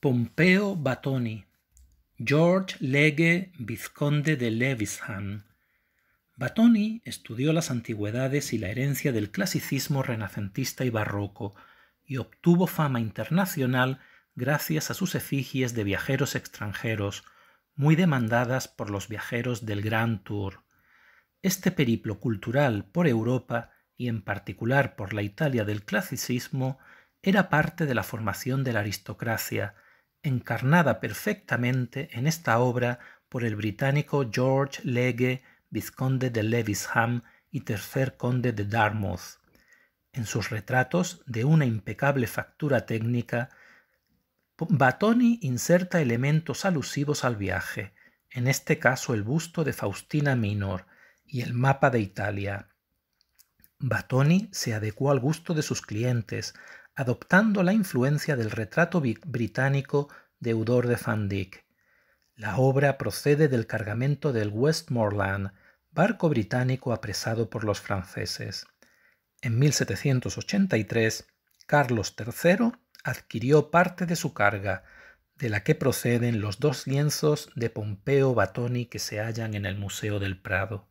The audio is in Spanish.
Pompeo Batoni, George Legge, vizconde de Levisham. Batoni estudió las antigüedades y la herencia del clasicismo renacentista y barroco y obtuvo fama internacional gracias a sus efigies de viajeros extranjeros, muy demandadas por los viajeros del Grand Tour. Este periplo cultural por Europa y en particular por la Italia del clasicismo era parte de la formación de la aristocracia, encarnada perfectamente en esta obra por el británico George Legge, vizconde de Levisham y tercer conde de Dartmouth. En sus retratos, de una impecable factura técnica, Batoni inserta elementos alusivos al viaje, en este caso el busto de Faustina Minor y el mapa de Italia. Batoni se adecuó al gusto de sus clientes, adoptando la influencia del retrato británico de de Van Dyck. La obra procede del cargamento del Westmoreland, barco británico apresado por los franceses. En 1783, Carlos III adquirió parte de su carga, de la que proceden los dos lienzos de Pompeo Batoni que se hallan en el Museo del Prado.